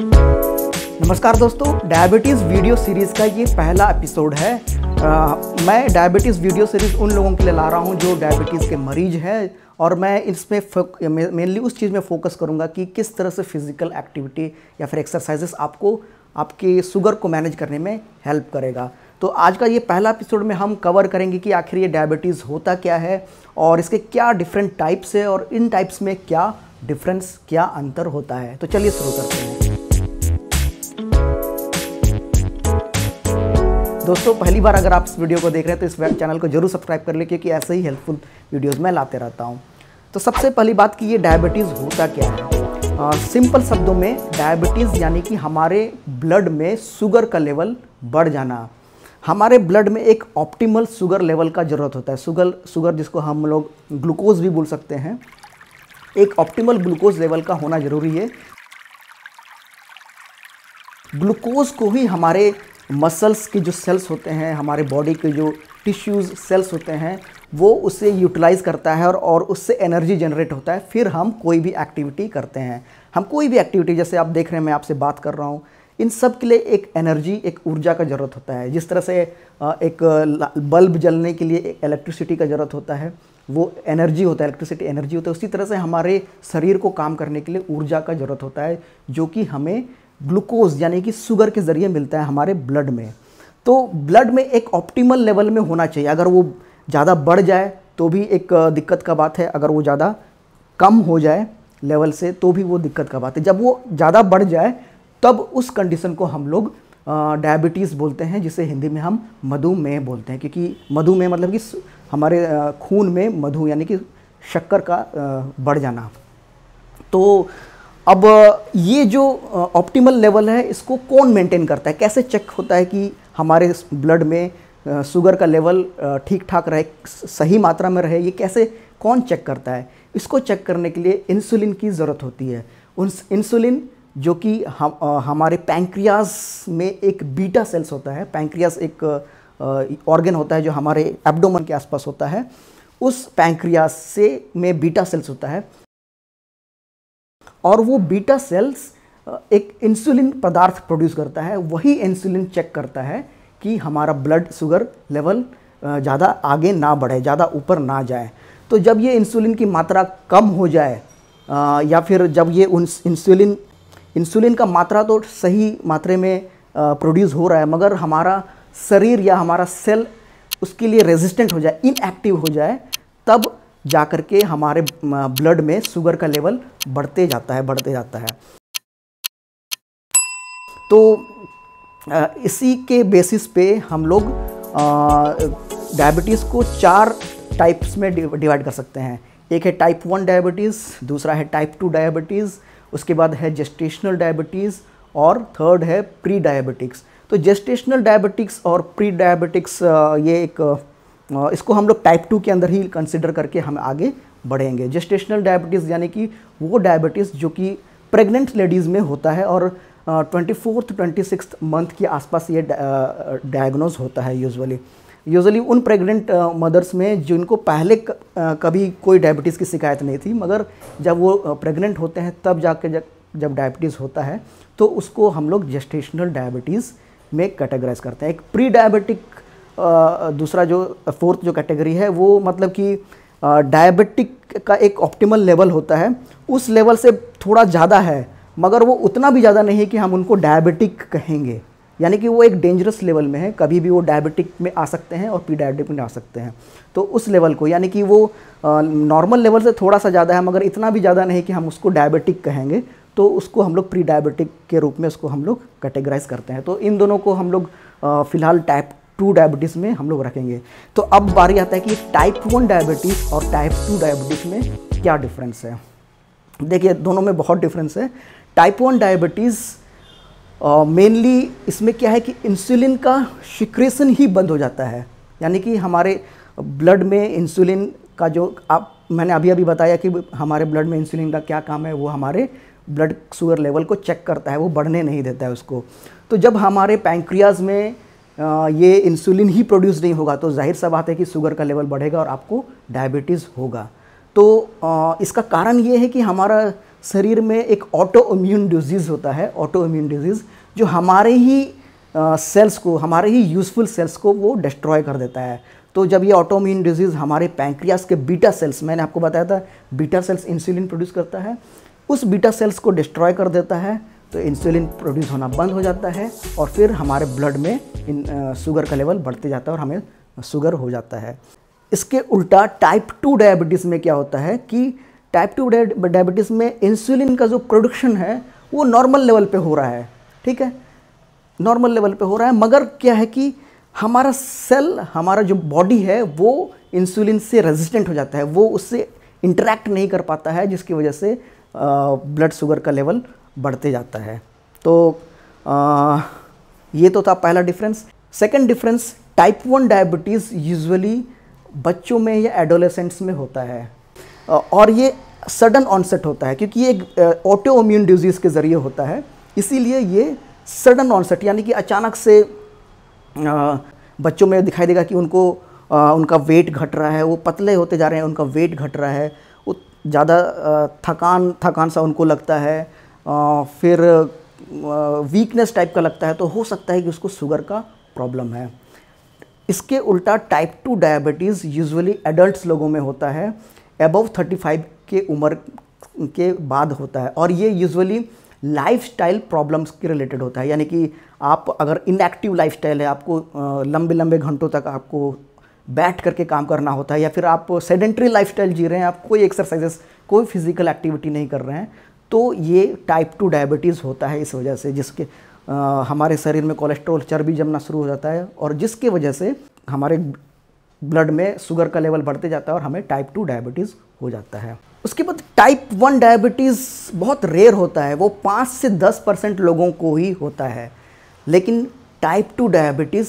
नमस्कार दोस्तों diabetes video series का ये पहला एपिसोड है आ, मैं डायबिटीज़ वीडियो सीरीज़ उन लोगों के लिए ला रहा हूँ जो डायबिटीज़ के मरीज हैं और मैं इसमें मेनली उस चीज़ में फोकस करूँगा कि किस तरह से फिज़िकल एक्टिविटी या फिर एक्सरसाइजेस आपको आपके शुगर को मैनेज करने में हेल्प करेगा तो आज का ये पहला एपिसोड में हम कवर करेंगे कि आखिर ये डायबिटीज़ होता क्या है और इसके क्या डिफरेंट टाइप्स है और इन टाइप्स में क्या डिफरेंस क्या अंतर होता है तो चलिए शुरू करते हैं दोस्तों पहली बार अगर आप इस वीडियो को देख रहे हैं तो इस चैनल को जरूर सब्सक्राइब कर लें क्योंकि ऐसे ही हेल्पफुल वीडियोज़ मैं लाते रहता हूँ तो सबसे पहली बात कि ये डायबिटीज़ होता क्या है आ, सिंपल शब्दों में डायबिटीज़ यानी कि हमारे ब्लड में शुगर का लेवल बढ़ जाना हमारे ब्लड में एक ऑप्टिमल शुगर लेवल का ज़रूरत होता है शुगर शुगर जिसको हम लोग ग्लूकोज भी बोल सकते हैं एक ऑप्टिमल ग्लूकोज लेवल का होना ज़रूरी है ग्लूकोज को ही हमारे मसल्स के जो सेल्स होते हैं हमारे बॉडी के जो टिश्यूज़ सेल्स होते हैं वो उसे यूटिलाइज़ करता है और और उससे एनर्जी जनरेट होता है फिर हम कोई भी एक्टिविटी करते हैं हम कोई भी एक्टिविटी जैसे आप देख रहे हैं मैं आपसे बात कर रहा हूँ इन सब के लिए एक एनर्जी एक ऊर्जा का ज़रूरत होता है जिस तरह से एक बल्ब जलने के लिए एक इलेक्ट्रिसिटी का ज़रूरत होता है वो एनर्जी होता है इलेक्ट्रिसिटी एनर्जी होता है उसी तरह से हमारे शरीर को काम करने के लिए ऊर्जा का ज़रूरत होता है जो कि हमें ग्लूकोज यानी कि शुगर के ज़रिए मिलता है हमारे ब्लड में तो ब्लड में एक ऑप्टिमल लेवल में होना चाहिए अगर वो ज़्यादा बढ़ जाए तो भी एक दिक्कत का बात है अगर वो ज़्यादा कम हो जाए लेवल से तो भी वो दिक्कत का बात है जब वो ज़्यादा बढ़ जाए तब उस कंडीशन को हम लोग डायबिटीज़ बोलते हैं जिसे हिंदी में हम मधुमेह बोलते हैं क्योंकि मधुमेह मतलब कि हमारे खून में मधु यानी कि शक्कर का बढ़ जाना तो अब ये जो ऑप्टिमल लेवल है इसको कौन मेंटेन करता है कैसे चेक होता है कि हमारे ब्लड में शुगर का लेवल ठीक ठाक रहे सही मात्रा में रहे ये कैसे कौन चेक करता है इसको चेक करने के लिए इंसुलिन की ज़रूरत होती है उन इंसुलिन जो कि हम हमारे पैंक्रियाज में एक बीटा सेल्स होता है पैंक्रियाज एक ऑर्गन होता है जो हमारे एब्डोमन के आसपास होता है उस पैंक्रियाज से में बीटा सेल्स होता है और वो बीटा सेल्स एक इंसुलिन पदार्थ प्रोड्यूस करता है वही इंसुलिन चेक करता है कि हमारा ब्लड शुगर लेवल ज़्यादा आगे ना बढ़े ज़्यादा ऊपर ना जाए तो जब ये इंसुलिन की मात्रा कम हो जाए या फिर जब ये इंसुलिन इंसुलिन का मात्रा तो सही मात्रे में प्रोड्यूस हो रहा है मगर हमारा शरीर या हमारा सेल उसके लिए रेजिस्टेंट हो जाए इनएक्टिव हो जाए तब जा कर के हमारे ब्लड में शुगर का लेवल बढ़ते जाता है बढ़ते जाता है तो इसी के बेसिस पे हम लोग डायबिटीज़ को चार टाइप्स में डिवाइड कर सकते हैं एक है टाइप वन डायबिटीज़ दूसरा है टाइप टू डायबिटीज़ उसके बाद है जेस्टेशनल डायबिटीज़ और थर्ड है प्री डायबिटिक्स तो जेस्टेशनल डायबिटिक्स और प्री डायबिटिक्स ये एक इसको हम लोग टाइप टू के अंदर ही कंसिडर करके हम आगे बढ़ेंगे जेस्टेशनल डायबिटीज़ यानी कि वो डायबिटीज़ जो कि प्रेग्नेंट लेडीज़ में होता है और twenty fourth twenty six month के आसपास ये डायग्नोज होता है यूजुअली यूजुअली उन प्रेग्नेंट मदर्स में जिनको पहले कभी कोई डायबिटीज़ की शिकायत नहीं थी मगर जब वो प्रेग्नेंट होते हैं तब जाके जब जब डायबिटीज़ होता है तो उसको हम लोग जेस्टेशनल डायबिटीज़ में कैटेगराइज करते हैं एक प्री डायबिटिक दूसरा जो फोर्थ जो कैटेगरी है वो मतलब कि डायबिटिक का एक ऑप्टिमल लेवल होता है उस लेवल से थोड़ा ज़्यादा है मगर वो उतना भी ज़्यादा नहीं है कि हम उनको डायबिटिक कहेंगे यानी कि वो एक डेंजरस लेवल में है कभी भी वो डायबिटिक में आ सकते हैं और पी डायबिटिक में आ सकते हैं तो उस लेवल को यानी कि वो नॉर्मल लेवल से थोड़ा सा ज़्यादा है मगर इतना भी ज़्यादा नहीं कि हम उसको डायबिटिक कहेंगे तो उसको हम लोग प्री डायबिटिक के रूप में उसको हम लोग कैटेगराइज करते हैं तो इन दोनों को हम लोग फ़िलहाल टाइप टू डायबिटीज़ में हम लोग रखेंगे तो अब बारी आता है कि टाइप वन डायबिटीज़ और टाइप टू डायबिटीज़ में क्या डिफरेंस है देखिए दोनों में बहुत डिफरेंस है टाइप वन डायबिटीज़ मेनली इसमें क्या है कि इंसुलिन का सिक्रेशन ही बंद हो जाता है यानी कि हमारे ब्लड में इंसुलिन का जो आप मैंने अभी अभी बताया कि हमारे ब्लड में इंसुलिन का क्या काम है वो हमारे ब्लड शुगर लेवल को चेक करता है वो बढ़ने नहीं देता है उसको तो जब हमारे पैंक्रियाज में ये इंसुलिन ही प्रोड्यूस नहीं होगा तो जाहिर सा बात है कि शुगर का लेवल बढ़ेगा और आपको डायबिटीज़ होगा तो इसका कारण ये है कि हमारा शरीर में एक ऑटो इम्यून डिजीज़ होता है ऑटो इम्यून डिजीज़ जो हमारे ही सेल्स को हमारे ही यूज़फुल सेल्स को वो डिस्ट्रॉय कर देता है तो जब ये ऑटो इम्यून डिजीज़ हमारे पैंक्रियास के बीटा सेल्स मैंने आपको बताया था बीटा सेल्स इंसुलिन प्रोड्यूस करता है उस बीटा सेल्स को डिस्ट्रॉय कर देता है तो इंसुलिन प्रोड्यूस होना बंद हो जाता है और फिर हमारे ब्लड में इन शुगर का लेवल बढ़ते जाता है और हमें शुगर हो जाता है इसके उल्टा टाइप टू डायबिटीज़ में क्या होता है कि टाइप टू डायबिटीज़ में इंसुलिन का जो प्रोडक्शन है वो नॉर्मल लेवल पे हो रहा है ठीक है नॉर्मल लेवल पे हो रहा है मगर क्या है कि हमारा सेल हमारा जो बॉडी है वो इंसुलिन से रेजिस्टेंट हो जाता है वो उससे इंटरेक्ट नहीं कर पाता है जिसकी वजह से ब्लड शुगर का लेवल बढ़ते जाता है तो आ, ये तो था पहला difference second difference type one diabetes usually बच्चों में या एडोलेसेंट्स में होता है और ये सडन ऑनसेट होता है क्योंकि ये एक ऑटो इम्यून डिजीज़ के ज़रिए होता है इसीलिए ये सडन ऑनसेट यानी कि अचानक से आ, बच्चों में दिखाई देगा कि उनको आ, उनका वेट घट रहा है वो पतले होते जा रहे हैं उनका वेट घट रहा है वो ज़्यादा थकान थकान सा उनको लगता है फिर वीकनेस टाइप का लगता है तो हो सकता है कि उसको शुगर का प्रॉब्लम है इसके उल्टा type two diabetes usually adult लोगों में होता है एबव 35 के उम्र के बाद होता है और ये यूजुअली लाइफस्टाइल प्रॉब्लम्स के रिलेटेड होता है यानी कि आप अगर इनएक्टिव लाइफस्टाइल है आपको लंबे लंबे घंटों तक आपको बैठ करके काम करना होता है या फिर आप सेडेंट्री लाइफस्टाइल जी रहे हैं आप कोई एक्सरसाइजेस कोई फिजिकल एक्टिविटी नहीं कर रहे हैं तो ये टाइप टू डायबिटीज़ होता है इस वजह से जिसके आ, हमारे शरीर में कोलेस्ट्रॉल चर्बी जमना शुरू हो जाता है और जिसके वजह से हमारे ब्लड में शुगर का लेवल बढ़ते जाता है और हमें टाइप टू डायबिटीज़ हो जाता है उसके बाद टाइप वन डायबिटीज़ बहुत रेयर होता है वो पाँच से दस परसेंट लोगों को ही होता है लेकिन टाइप टू डायबिटीज़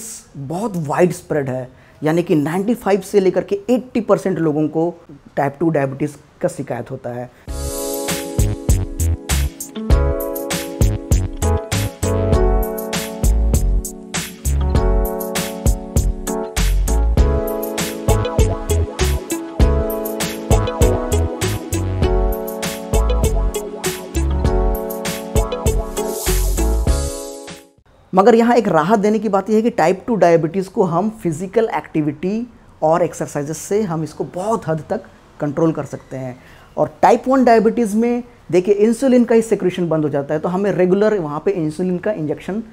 बहुत वाइड स्प्रेड है यानी कि 95 से लेकर के 80 परसेंट लोगों को टाइप टू डायबिटीज़ का शिकायत होता है मगर यहाँ एक राहत देने की बात यह है कि टाइप टू डायबिटीज़ को हम फिज़िकल एक्टिविटी और एक्सरसाइजेस से हम इसको बहुत हद तक कंट्रोल कर सकते हैं और टाइप वन डायबिटीज़ में देखिए इंसुलिन का ही सिक्रेशन बंद हो जाता है तो हमें रेगुलर वहाँ पे इंसुलिन का इंजेक्शन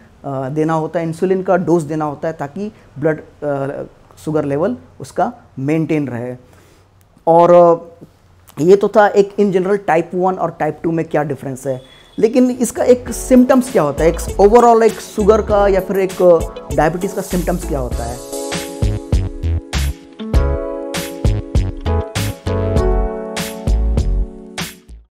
देना होता है इंसुलिन का डोज देना होता है ताकि ब्लड शुगर लेवल उसका मेंटेन रहे और ये तो था एक इन जनरल टाइप वन और टाइप टू में क्या डिफरेंस है लेकिन इसका एक सिम्टम्स क्या होता है एक ओवरऑल एक शुगर का या फिर एक डायबिटीज़ uh, का सिम्टम्स क्या होता है